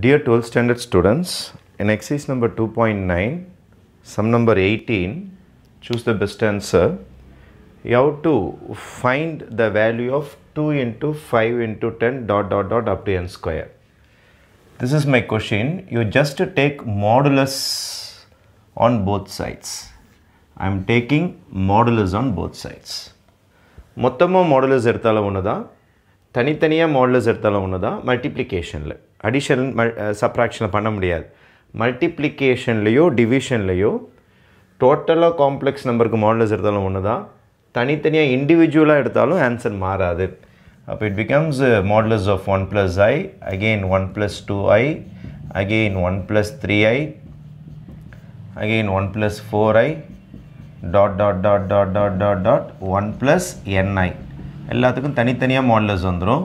Dear 12th standard students, in exercise number 2.9, sum number 18, choose the best answer. You have to find the value of 2 into 5 into 10 dot dot dot up to n square. This is my question. You just take modulus on both sides. I am taking modulus on both sides. மொத்தமாக மாடலர்ஸ் எடுத்தாலும் ஒன்று தான் தனித்தனியாக மாடலர்ஸ் எடுத்தாலும் ஒன்று தான் மல்டிப்ளிகேஷனில் addition மல் சப்ராக்ஷனை பண்ண முடியாது மல்டிப்ளிகேஷன்லேயோ டிவிஷன்லேயோ டோட்டலாக காம்ப்ளெக்ஸ் நம்பருக்கு மாடல்ஸ் எடுத்தாலும் ஒன்று தான் தனித்தனியாக இண்டிவிஜுவலாக எடுத்தாலும் ஆன்சர் மாறாது அப்போ it becomes modulus of one plus I again one plus two I again one plus three I again one plus four I dot dot dot dot dot dot dot one plus N I எல்லாத்துக்கும் தனித்தனியாக modulus வந்துடும்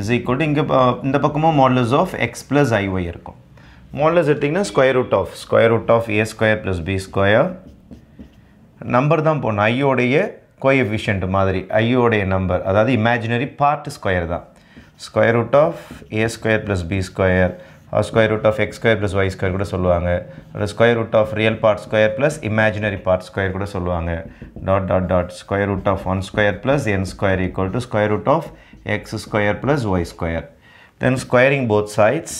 is equal to இங்கே இந்த பக்கமும் modulus of X plus I Y இருக்கும் modulus எடுத்திங்கன்னா square root of square root of A square plus B square number தான் போகணும் ஐயோடைய கோஎஃபிஷியன்ட் மாதிரி ஐயோடைய நம்பர் அதாவது இமேஜினரி பார்ட் ஸ்கொயர் தான் square root of A square plus B square square root of x square plus Y square கூட சொல்லுவாங்க ஒரு square root of real part square plus imaginary part square கூட சொல்லுவாங்க dot dot dot square root of one square plus N square equal to square root of x square plus y square then squaring both sides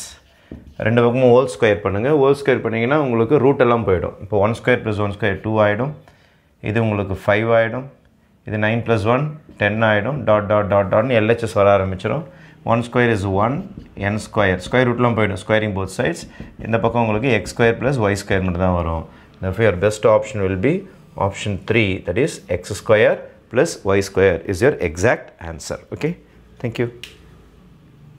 ரெண்டு பக்கமும் whole square பண்ணுங்கள் whole square பண்ணிங்கன்னா உங்களுக்கு root எல்லாம் போயிடும் இப்போ one square plus one square two ஆகிடும் இது உங்களுக்கு ஃபைவ் ஆகிடும் இது நைன் ப்ளஸ் ஒன் டென் ஆகிடும் டாட் டாட் டாட் டாட்னு எல்ஹெச்எஸ் வர ஆரம்பிச்சிடும் one square is one N square square ரூட்லாம் போயிடும் ஸ்கொயரிங் போத் சைட்ஸ் இந்த பக்கம் உங்களுக்கு X square plus Y square மட்டும் தான் வரும் தஃபே ஃபியர் best option will be option three that is X square plus Y square is your exact answer okay Thank you.